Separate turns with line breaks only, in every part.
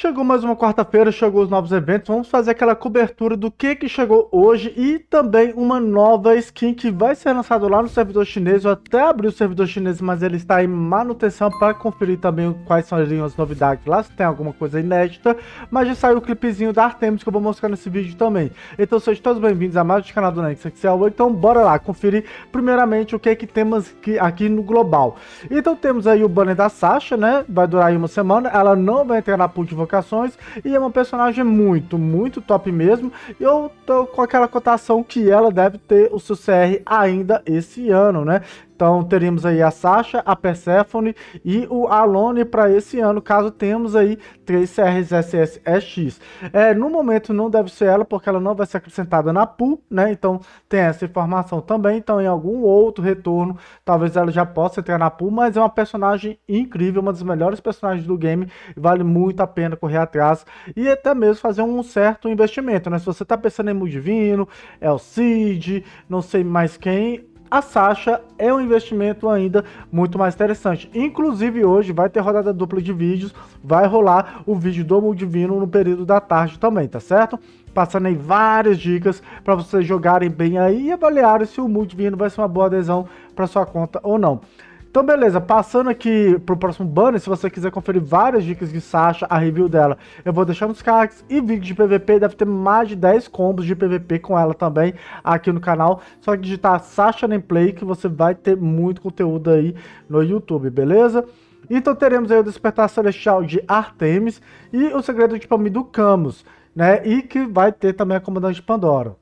Chegou mais uma quarta-feira, chegou os novos eventos. Vamos fazer aquela cobertura do que, que chegou hoje e também uma nova skin que vai ser lançada lá no servidor chinês. Eu até abri o servidor chinês, mas ele está em manutenção para conferir também quais são as novidades lá, se tem alguma coisa inédita. Mas já saiu o clipezinho da Artemis que eu vou mostrar nesse vídeo também. Então sejam todos bem-vindos a mais um canal do NextXL. Então bora lá conferir primeiramente o que que temos aqui, aqui no global. Então temos aí o banner da Sasha, né? Vai durar aí uma semana. Ela não vai entrar na pool de colocações e é uma personagem muito, muito top mesmo. E eu tô com aquela cotação que ela deve ter o seu CR ainda esse ano, né? Então teríamos aí a Sasha, a Persephone e o Alone para esse ano, caso tenhamos aí três CRSS É, no momento não deve ser ela, porque ela não vai ser acrescentada na pool, né? Então tem essa informação também. Então em algum outro retorno, talvez ela já possa entrar na pool, mas é uma personagem incrível, uma das melhores personagens do game. Vale muito a pena correr atrás e até mesmo fazer um certo investimento, né? Se você está pensando em Mudivino, El Cid, não sei mais quem, a Sasha é um investimento ainda muito mais interessante. Inclusive, hoje vai ter rodada dupla de vídeos, vai rolar o vídeo do Divino no período da tarde também, tá certo? Passando aí várias dicas para vocês jogarem bem aí e avaliarem se o Divino vai ser uma boa adesão para sua conta ou não. Então, beleza, passando aqui pro próximo banner, se você quiser conferir várias dicas de Sasha, a review dela, eu vou deixar nos cards e vídeo de PVP, deve ter mais de 10 combos de PVP com ela também aqui no canal, só digitar Sasha Play que você vai ter muito conteúdo aí no YouTube, beleza? Então teremos aí o Despertar Celestial de Artemis e o Segredo de Palme do Camus, né? E que vai ter também a Comandante Pandora.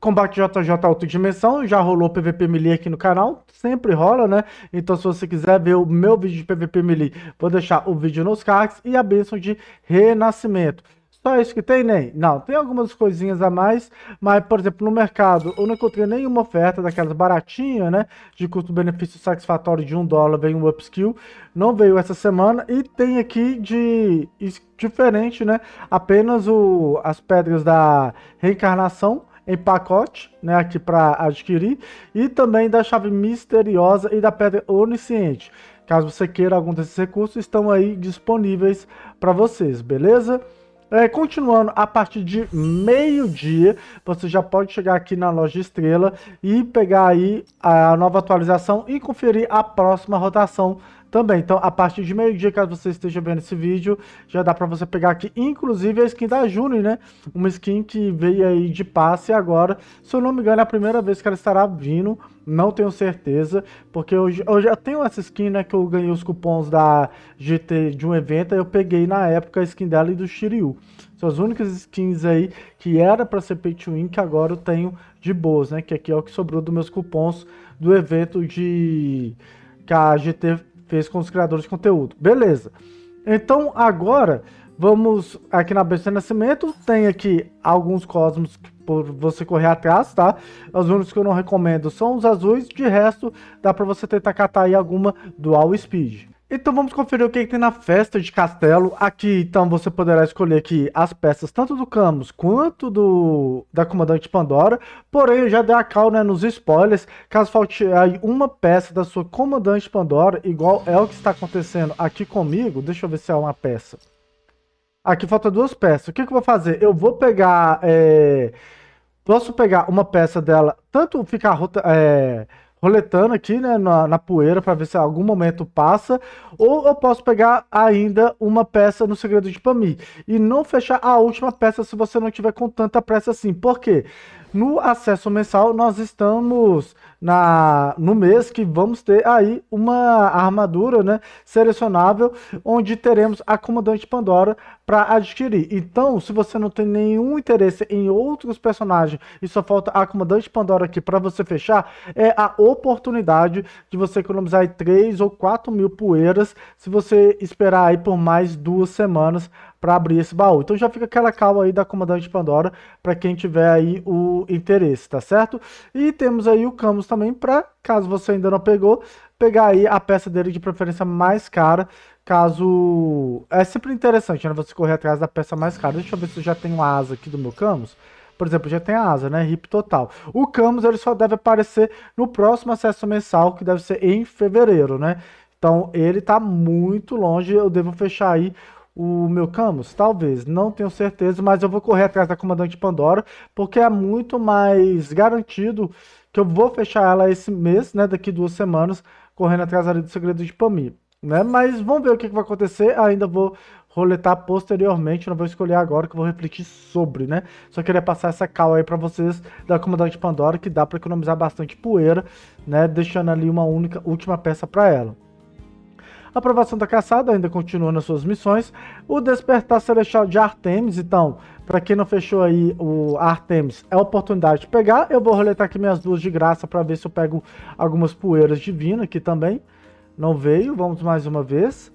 Combate JJ Alta Dimensão, já rolou PVP Melee aqui no canal, sempre rola, né? Então se você quiser ver o meu vídeo de PVP Melee, vou deixar o vídeo nos cards e a bênção de renascimento. Só isso que tem, Ney? Não, tem algumas coisinhas a mais, mas, por exemplo, no mercado eu não encontrei nenhuma oferta daquelas baratinhas, né? De custo-benefício satisfatório de um dólar, vem um upskill. Não veio essa semana e tem aqui de diferente, né? Apenas o, as pedras da reencarnação em pacote, né, aqui para adquirir, e também da chave misteriosa e da pedra onisciente. Caso você queira algum desses recursos, estão aí disponíveis para vocês, beleza? É, continuando, a partir de meio-dia, você já pode chegar aqui na loja Estrela e pegar aí a nova atualização e conferir a próxima rotação também. Então, a partir de meio-dia, caso você esteja vendo esse vídeo, já dá para você pegar aqui, inclusive, a skin da Juni, né? Uma skin que veio aí de passe agora. Se eu não me engano, é a primeira vez que ela estará vindo, não tenho certeza, porque eu, eu já tenho essa skin, né, que eu ganhei os cupons da GT de um evento, eu peguei na época a skin dela e do Shiryu. São as únicas skins aí que era para ser pay to win, que agora eu tenho de boas, né? Que aqui é o que sobrou dos meus cupons do evento de que a GT fez com os criadores de conteúdo. Beleza. Então agora vamos aqui na BC Nascimento, tem aqui alguns cosmos que por você correr atrás, tá? Os únicos que eu não recomendo são os azuis, de resto dá para você tentar catar aí alguma dual speed. Então vamos conferir o que, que, tem na festa de castelo. Aqui, então, você poderá escolher aqui as peças tanto do Camus quanto do da Comandante Pandora. Porém, eu já dei a cal né, nos spoilers. Caso falte aí uma peça da sua Comandante Pandora, igual é o que está acontecendo aqui comigo. Deixa eu ver se é uma peça. Aqui falta duas peças. O que, que eu vou fazer? Eu vou pegar... É... Posso pegar uma peça dela, tanto ficar... É roletando aqui, né, na, na poeira para ver se algum momento passa ou eu posso pegar ainda uma peça no Segredo de Pami e não fechar a última peça se você não tiver com tanta pressa assim. Por quê? No acesso mensal, nós estamos na, no mês que vamos ter aí uma armadura né, selecionável, onde teremos a Comandante Pandora para adquirir. Então, se você não tem nenhum interesse em outros personagens e só falta a Comandante Pandora aqui para você fechar, é a oportunidade de você economizar aí 3 ou 4 mil poeiras se você esperar aí por mais duas semanas para abrir esse baú. Então já fica aquela calma aí da Comandante Pandora para quem tiver aí o interesse, tá certo? E temos aí o Camus também para, caso você ainda não pegou, pegar aí a peça dele de preferência mais cara, caso... É sempre interessante, né? Você correr atrás da peça mais cara. Deixa eu ver se eu já tenho a asa aqui do meu Camus. Por exemplo, já tem a asa, né? RIP total. O Camus, ele só deve aparecer no próximo acesso mensal, que deve ser em fevereiro, né? Então ele está muito longe, eu devo fechar aí o meu Camus? Talvez, não tenho certeza, mas eu vou correr atrás da Comandante Pandora, porque é muito mais garantido que eu vou fechar ela esse mês, né, daqui duas semanas, correndo atrás ali do Segredo de Pami, né, mas vamos ver o que, que vai acontecer, ainda vou roletar posteriormente, não vou escolher agora, que eu vou refletir sobre, né, só queria passar essa call aí pra vocês da Comandante Pandora, que dá pra economizar bastante poeira, né, deixando ali uma única, última peça pra ela. A aprovação da caçada ainda continua nas suas missões. O despertar celestial de Artemis, então, para quem não fechou aí o Artemis, é a oportunidade de pegar. Eu vou roletar aqui minhas duas de graça para ver se eu pego algumas poeiras divinas aqui também. Não veio, vamos mais uma vez.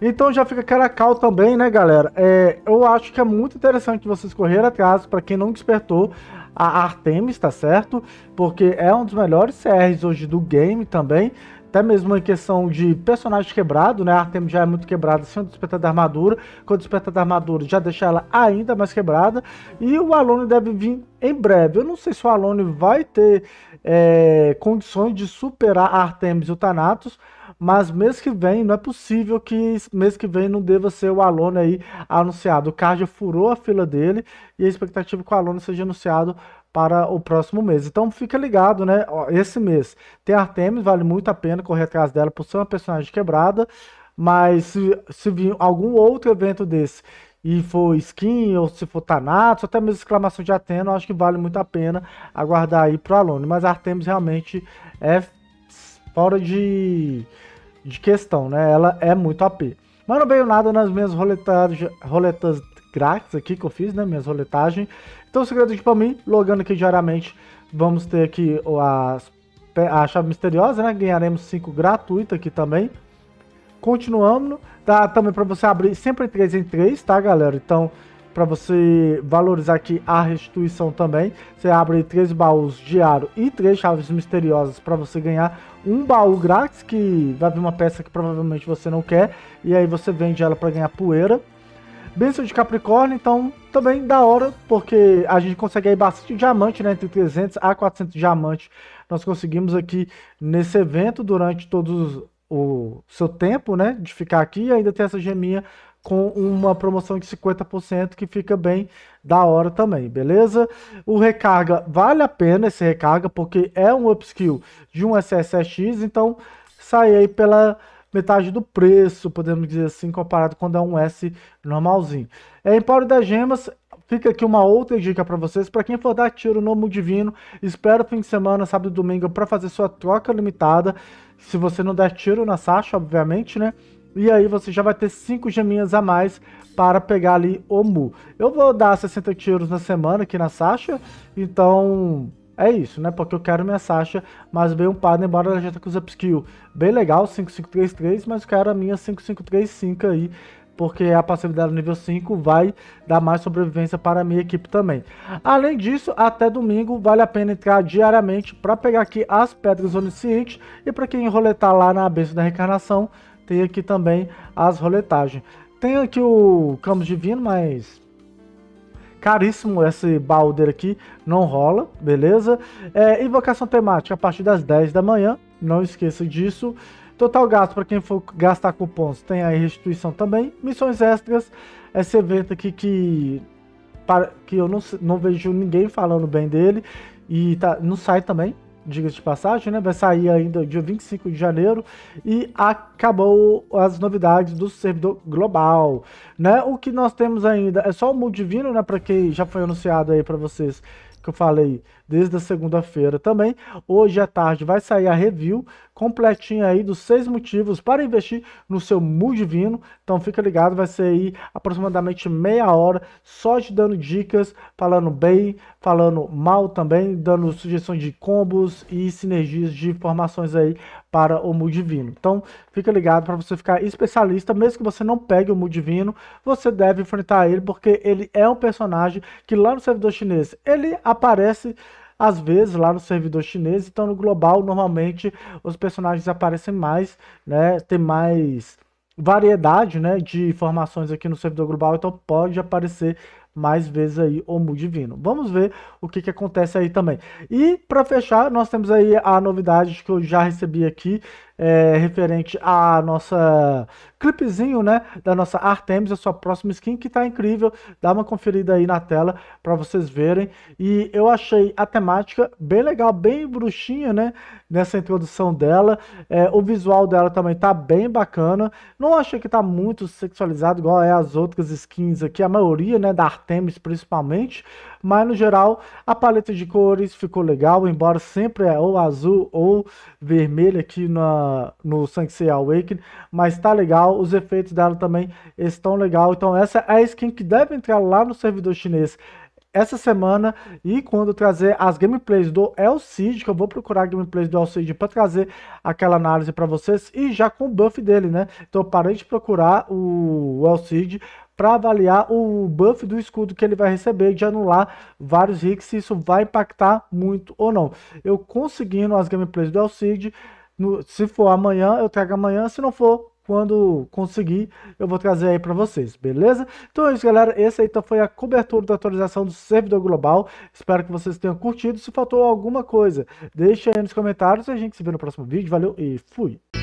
Então já fica caracal também, né, galera? É, eu acho que é muito interessante vocês correrem atrás, para quem não despertou, a Artemis, tá certo? Porque é um dos melhores CRs hoje do game também até mesmo em questão de personagem quebrado, né? A Artemis já é muito quebrada sem assim, o despertar da armadura, com o despertar da armadura já deixa ela ainda mais quebrada, e o Alone deve vir em breve. Eu não sei se o Alone vai ter é, condições de superar a Artemis e o Thanatos, mas mês que vem não é possível que mês que vem não deva ser o Alone aí anunciado. O Card furou a fila dele e a expectativa é que o Alone seja anunciado para o próximo mês. Então fica ligado, né? esse mês tem Artemis, vale muito a pena correr atrás dela por ser uma personagem quebrada. Mas se, se vir algum outro evento desse e for skin, ou se for Tanatos, até mesmo exclamação de Atena, eu acho que vale muito a pena aguardar aí pro aluno. Mas Artemis realmente é fora de, de questão, né? Ela é muito AP. Mas não veio nada nas minhas roletas grátis aqui que eu fiz, né? Minhas roletagens. Então, o segredo aqui para mim, logando aqui diariamente, vamos ter aqui as, a chave misteriosa, né? Ganharemos 5 gratuito aqui também. Continuando, tá também para você abrir sempre 3 em 3, tá, galera? Então, para você valorizar aqui a restituição também. Você abre três baús diário e três chaves misteriosas para você ganhar um baú grátis, que vai vir uma peça que provavelmente você não quer, e aí você vende ela para ganhar poeira. Bênção de Capricórnio, então também da hora, porque a gente consegue aí bastante diamante, né? Entre 300 a 400 diamantes nós conseguimos aqui nesse evento durante todo o seu tempo, né? De ficar aqui e ainda tem essa geminha com uma promoção de 50% que fica bem da hora também, beleza? O recarga vale a pena esse recarga porque é um upskill de um SSX, então sai aí pela metade do preço, podemos dizer assim, comparado quando é um S normalzinho. É Empório das Gemas, fica aqui uma outra dica para vocês, para quem for dar tiro no Mu Divino, espera o fim de semana, sábado e domingo, para fazer sua troca limitada, se você não der tiro na Sasha, obviamente, né? E aí você já vai ter 5 geminhas a mais para pegar ali o Mu. Eu vou dar 60 tiros na semana aqui na Sasha, então é isso, né? Porque eu quero minha Sasha, mas veio um padre, embora ela já tá com os upskill. Bem legal, 5533, mas eu quero a minha 5535 aí, porque a passividade nível 5 vai dar mais sobrevivência para a minha equipe também. Além disso, até domingo vale a pena entrar diariamente para pegar aqui as pedras oniscientes e para quem roletar lá na bênção da reencarnação, tem aqui também as roletagens. Tem aqui o Campos Divino, mas caríssimo esse balder aqui, não rola, beleza? É, invocação temática a partir das 10 da manhã, não esqueça disso. Total gasto para quem for gastar cupons, tem aí restituição também. Missões extras, esse evento aqui que, que eu não, não vejo ninguém falando bem dele e tá, não sai também, diga de passagem, né? Vai sair ainda dia 25 de janeiro e acabou as novidades do servidor global, né? O que nós temos ainda é só o Mundo Divino, né? Para quem já foi anunciado aí para vocês que eu falei desde a segunda-feira também. Hoje à tarde vai sair a review completinha aí dos seis motivos para investir no seu Mu Divino. Então fica ligado, vai ser aí aproximadamente meia hora só te dando dicas, falando bem, falando mal também, dando sugestões de combos e sinergias de informações aí para o Mu Divino. Então fica ligado para você ficar especialista, mesmo que você não pegue o Mu Divino, você deve enfrentar ele porque ele é um personagem que lá no servidor chinês ele aparece às vezes lá no servidor chinês, então no global normalmente os personagens aparecem mais, né? Tem mais variedade, né, de informações aqui no servidor global, então pode aparecer mais vezes aí Mu Divino. Vamos ver o que, que acontece aí também. E para fechar, nós temos aí a novidade que eu já recebi aqui, é, referente à nossa clipezinho, né, da nossa Artemis, a sua próxima skin, que tá incrível. Dá uma conferida aí na tela para vocês verem. E eu achei a temática bem legal, bem bruxinha, né, nessa introdução dela. É, o visual dela também tá bem bacana. Não achei que tá muito sexualizado, igual é as outras skins aqui, a maioria, né, da Artemis principalmente. Mas no geral, a paleta de cores ficou legal, embora sempre é ou azul ou vermelho aqui na no Sanctuary Awakening, mas tá legal, os efeitos dela também estão legal. Então essa é a skin que deve entrar lá no servidor chinês essa semana e quando trazer as gameplays do El Cid, que eu vou procurar gameplays do El Cid para trazer aquela análise para vocês e já com o buff dele, né? Então parei de procurar o El Cid para avaliar o buff do escudo que ele vai receber de anular vários hits, se isso vai impactar muito ou não. Eu conseguindo as gameplays do El Cid, no, se for amanhã, eu trago amanhã. Se não for, quando conseguir, eu vou trazer aí para vocês, beleza? Então é isso, galera. Essa aí então, foi a cobertura da atualização do servidor global. Espero que vocês tenham curtido. Se faltou alguma coisa, deixa aí nos comentários. A gente se vê no próximo vídeo. Valeu e fui!